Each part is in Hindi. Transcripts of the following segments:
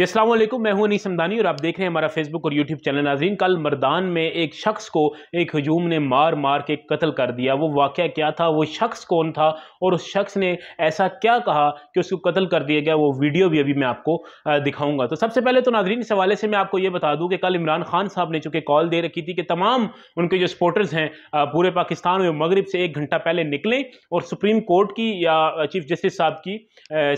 जी असलम मैं हूं अनीस समदानी और आप देख रहे हैं हमारा फेसबुक और यूट्यूब चैनल नाजीन कल मरदान में एक शख्स को एक हजूम ने मार मार के कत्ल कर दिया वो वाक़ क्या था वो शख्स कौन था और उस शख्स ने ऐसा क्या कहा कि उसको कत्ल कर दिया गया वो वीडियो भी अभी मैं आपको दिखाऊंगा तो सबसे पहले तो नाजरीन इस हवाले से मैं आपको ये बता दूँ कि कल इमरान खान साहब ने चूँकि कॉल दे रखी थी कि तमाम उनके जो सपोर्टर्स हैं पूरे पाकिस्तान में मगरब से एक घंटा पहले निकलें और सुप्रीम कोर्ट की या चीफ जस्टिस साहब की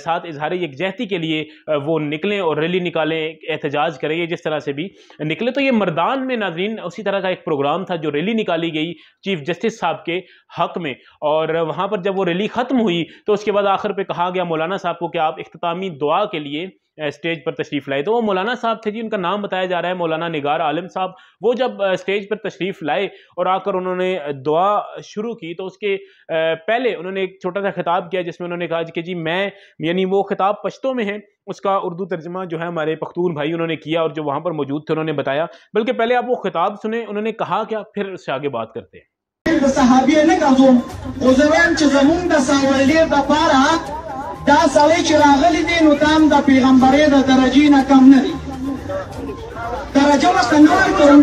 साथ इजहार यकजहती के लिए वो निकलें और रैली निकालें एहतजाज करें या जिस तरह से भी निकले तो ये मरदान में नाजरीन उसी तरह का एक प्रोग्राम था जो रैली निकाली गई चीफ जस्टिस साहब के हक में और वहाँ पर जब वो रैली ख़त्म हुई तो उसके बाद आखिर पर कहा गया मौलाना साहब को कि आप अख्तामी दुआ के लिए स्टेज पर तशरीफ़ लाए तो वो मौलाना साहब थे जी उनका नाम बताया जा रहा है मौलाना निगार आलम साहब वो जब स्टेज पर तशरीफ़ लाए और आकर उन्होंने दुआ शुरू की तो उसके पहले उन्होंने एक छोटा सा खिताब किया जिसमें उन्होंने कहा कि जी मैं यानी वो खिताब पश्तों में है उसका उर्दू तर्जमा जो है हमारे पख्तून भाई उन्होंने किया और जो वहाँ पर मौजूद थे उन्होंने बताया बल्कि पहले आप वो खिताब सुने उन्होंने कहा क्या फिर उससे आगे बात करते हैं دا سړی چې راغلی دی نو دام د پیغمبرۍ د درجې نه کم نه دی درجه ورته نه ورکوم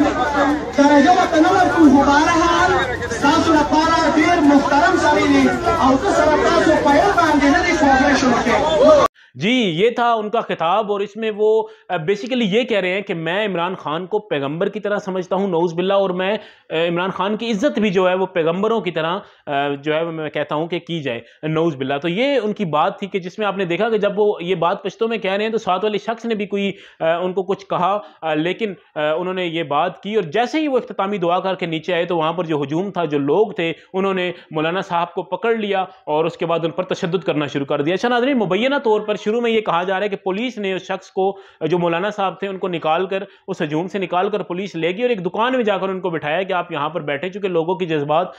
درجه ورته نه ورکوم خو بهرحال ستاسو لپاره ډېر محترم سړی دی او ته سره जी ये था उनका खिताब और इसमें वो बेसिकली ये कह रहे हैं कि मैं इमरान खान को पैगंबर की तरह समझता हूँ नौज बिल्ला और मैं इमरान खान की इज्जत भी जो है वो पैगंबरों की तरह जो है मैं कहता हूँ कि की जाए नौज बिल्ला तो ये उनकी बात थी कि जिसमें आपने देखा कि जब वो ये बात पश्तों में कह रहे हैं तो साथ वाले शख्स ने भी कोई उनको कुछ कहा लेकिन उन्होंने ये बात की और जैसे ही वो अख्तामी दुआ करके नीचे आए तो वहाँ पर जो हजूम था जो लोग थे उन्होंने मौलाना साहब को पकड़ लिया और उसके बाद उन पर तशद करना शुरू कर दिया अच्छा नादरी मुबैना तौर पर शुरू में ये कहा जा रहा है कि पुलिस ने उस शख्स को जो मौलाना साहब थे उनको निकाल कर उस हजूम से निकाल कर पुलिस ले गई और एक दुकान में जाकर उनको बिठाया कि आप यहाँ पर बैठे चूंकि लोगों के जज्बात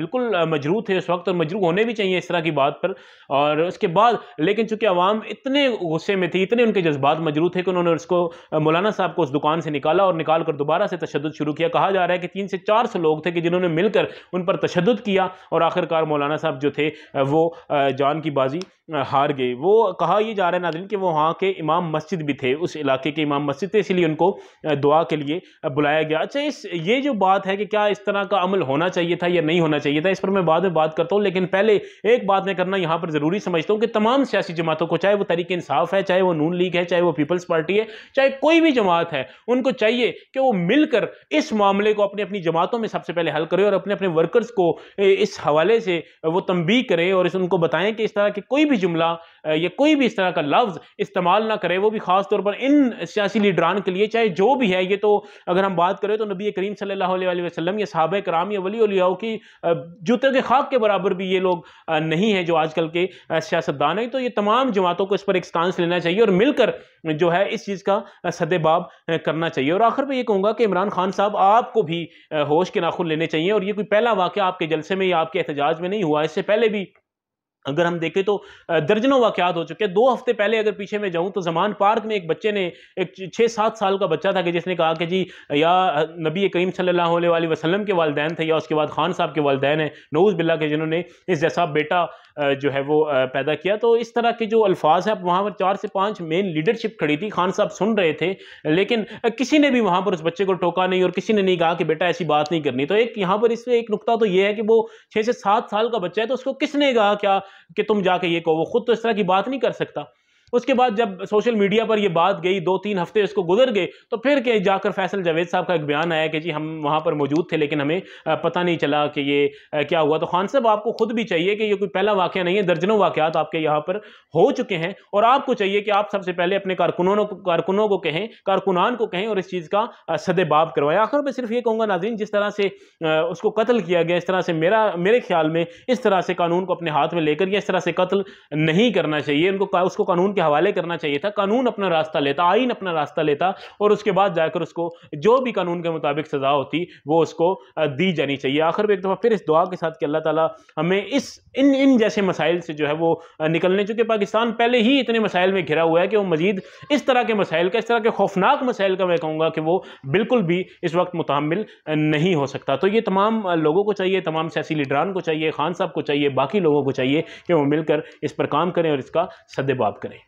बिल्कुल मजरू थे उस वक्त और मजरू होने भी चाहिए इस तरह की बात पर और उसके बाद लेकिन चूँकि आवाम इतने गुस्से में थी इतने उनके जज्बात मजरू थे कि उन्होंने उसको मौलाना साहब को उस दुकान से निकाला और निकाल कर दोबारा से तशद शुरू किया कहा जा रहा है कि तीन से चार सौ लोग थे कि जिन्होंने मिलकर उन पर तशद किया और आखिरकार मौलाना साहब जो थे वो जान की बाजी हार गए वो कहा ये जा रहा है नादरीन कि वो वहाँ के इमाम मस्जिद भी थे उस इलाके के इमाम मस्जिद थे इसलिए उनको दुआ के लिए बुलाया गया अच्छा इस ये जो बात है कि क्या इस तरह का अमल होना चाहिए था या नहीं होना चाहिए था इस पर मैं बाद में बात करता हूँ लेकिन पहले एक बात मैं करना यहाँ पर ज़रूरी समझता हूँ कि तमाम सियासी जमातों को चाहे वो तरीके इंसाफ है चाहे वो नून लीग है चाहे वो पीपल्स पार्टी है चाहे कोई भी जमात है उनको चाहिए कि वो मिलकर इस मामले को अपनी अपनी जमातों में सबसे पहले हल करें और अपने अपने वर्कर्स को इस हवाले से वो तंबी करें और इस उनको बताएं कि इस तरह के कोई भी जुमला या कोई भी भी इस तरह का लफ्ज़ इस्तेमाल ना करे वो भी ख़ास तौर पर इन सियासी लीडरान के लिए चाहे जो भी है ये तो अगर हम बात करें तो नबी करीम सल्लाम या साहब कराम या वली उलियाओं की जूते के खाक के बराबर भी ये लोग नहीं हैं जो आजकल के सियासतदान हैं तो ये तमाम जमातों को इस पर एक स्टांस लेना चाहिए और मिलकर जो है इस चीज़ का सदेबाब करना चाहिए और आखिर में ये कहूँगा कि इमरान खान साहब आपको भी होश के नाखुन लेने चाहिए और ये कोई पहला वाक्य आपके जलसे में या आपके एहतजाज में नहीं हुआ इससे पहले भी अगर हम देखें तो दर्जनों वाक़ात हो चुके हैं दो हफ्ते पहले अगर पीछे मैं जाऊं तो जमान पार्क में एक बच्चे ने एक छः सात साल का बच्चा था कि जिसने कहा कि जी या नबी करीम सल्लल्लाहु वसलम के वालदेन थे या उसके बाद खान साहब के वालदेन हैं नौज़ बिल्ला के जिन्होंने इस जैसा बेटा जो है वो पैदा किया तो इस तरह के जो अल्फाज है वहाँ पर चार से पाँच मेन लीडरशिप खड़ी थी खान साहब सुन रहे थे लेकिन किसी ने भी वहाँ पर उस बच्चे को टोका नहीं और किसी ने नहीं कहा कि बेटा ऐसी बात नहीं करनी तो एक यहाँ पर इसमें एक नुकता तो ये है कि वो छः से सात साल का बच्चा है तो उसको किसने कहा क्या कि तुम जाके ये कहो वो खुद तो इस तरह की बात नहीं कर सकता उसके बाद जब सोशल मीडिया पर यह बात गई दो तीन हफ्ते इसको गुजर गए तो फिर के जाकर फैसल जावेद साहब का एक बयान आया कि जी हम वहाँ पर मौजूद थे लेकिन हमें पता नहीं चला कि ये क्या हुआ तो खान साहब आपको खुद भी चाहिए कि ये कोई पहला वाक्य नहीं है दर्जनों वाक़ात आपके यहाँ पर हो चुके हैं और आपको चाहिए कि आप सबसे पहले अपने कारकुनों कारकुनों को कहें कारकुनान को कहें और इस चीज़ का सदेबाब करवाएं आखिर में सिर्फ ये कहूँगा नाजीन जिस तरह से उसको कत्ल किया गया इस तरह से मेरा मेरे ख्याल में इस तरह से कानून को अपने हाथ में लेकर या इस तरह से कत्ल नहीं करना चाहिए उनको उसको कानून के हवाले करना चाहिए था कानून अपना रास्ता लेता आइन अपना रास्ता लेता और उसके बाद जाकर उसको जो भी कानून के मुताबिक सज़ा होती वो उसको दी जानी चाहिए आखिर में एक दफ़ा फिर इस दुआ के साथ कि अल्लाह ताला हमें इस इन इन जैसे मसाइल से जो है वो निकलने चूँकि पाकिस्तान पहले ही इतने मसाइल में घिरा हुआ है कि वो मजीद इस तरह के मसाइल का इस तरह के खौफनाक मसाइल का मैं कहूँगा कि वो बिल्कुल भी इस वक्त मुतमिल नहीं हो सकता तो ये तमाम लोगों को चाहिए तमाम सियासी लीडरान को चाहिए खान साहब को चाहिए बाकी लोगों को चाहिए कि वो मिलकर इस पर काम करें और इसका सदेबाब करें